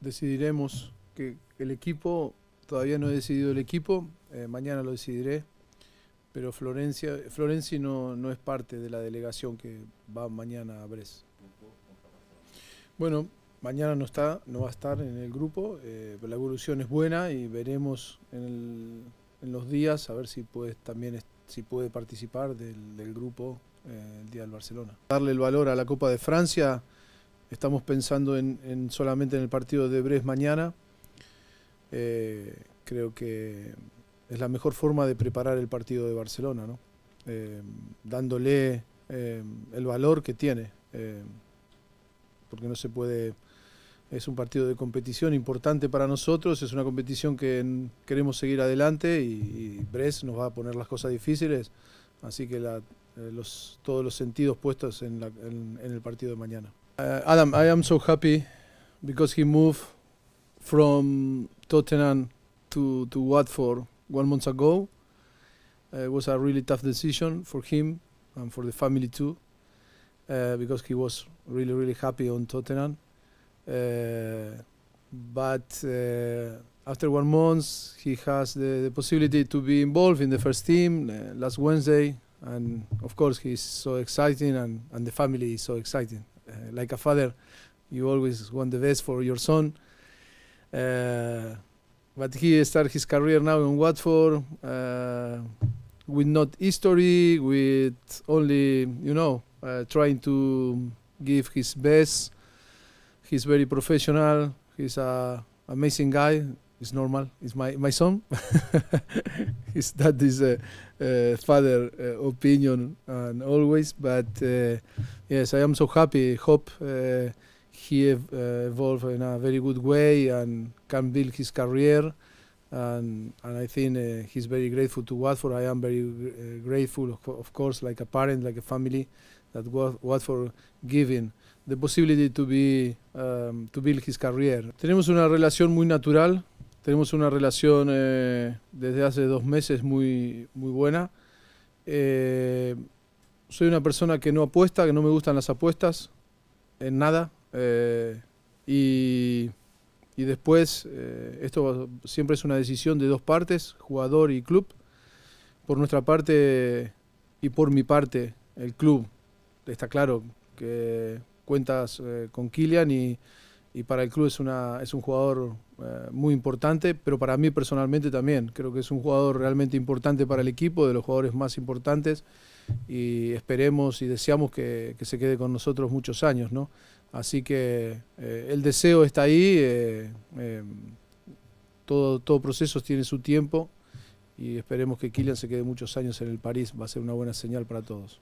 decidiremos que el equipo, todavía no he decidido el equipo, eh, mañana lo decidiré, pero Florencia, no, no es parte de la delegación que va mañana a Bres. Bueno, mañana no está, no va a estar en el grupo, pero eh, la evolución es buena y veremos en, los días a ver si puede también si puede participar del, grupo eh, el día del Barcelona. Darle el valor a la Copa de Francia Estamos pensando en, solamente en el partido de Brest mañana. Eh, creo que es la mejor forma de preparar el partido de Barcelona, ¿no? Eh, dándole eh, el valor que tiene, porque no se puede... Es un partido de competición importante para nosotros, es una competición que queremos seguir adelante y, Bres Brest nos va a poner las cosas difíciles, así que los, todos los sentidos puestos en el partido de mañana. Uh, Adam, I am so happy because he moved from Tottenham to, to Watford one month ago. Uh, it was a really tough decision for him and for the family too, uh, because he was really, really happy on Tottenham. Uh, but uh, after one month, he has the, the, possibility to be involved in the first team uh, last Wednesday. And of course, he's so exciting, and, and the family is so exciting. Uh, like a father, you always want the best for your son. Uh, but he started his career now in Watford uh, with not history, with only, you know, trying to give his best. He's very professional. He's a amazing guy. It's normal. It's my my son. Is that is a, father uh, opinion and always. But uh, yes, I am so happy. Hope uh, he ev- uh, evolved in a very good way and can build his career. And and I think uh, he's very grateful to Watford. I am very uh, grateful, of, of, course, like a parent, like a family, that Watford giving. the possibility to be um, to build his career. Tenemos una relación muy natural Tenemos una relación eh, desde hace dos meses muy, muy buena. Eh, soy una persona que no apuesta, que no me gustan las apuestas, en nada. Eh, y, y, después, esto siempre es una decisión de dos partes, jugador y club. Por nuestra parte y por mi parte, el club, está claro que cuentas con Kilian y y para el club es, es un jugador eh, muy importante, pero para mí personalmente también. Creo que es un jugador realmente importante para el equipo, de los jugadores más importantes, y esperemos y deseamos que, se quede con nosotros muchos años. Así que eh, el deseo está ahí, eh, todo, todo proceso tiene su tiempo, y esperemos que Kylian se quede muchos años en el París, va a ser una buena señal para todos.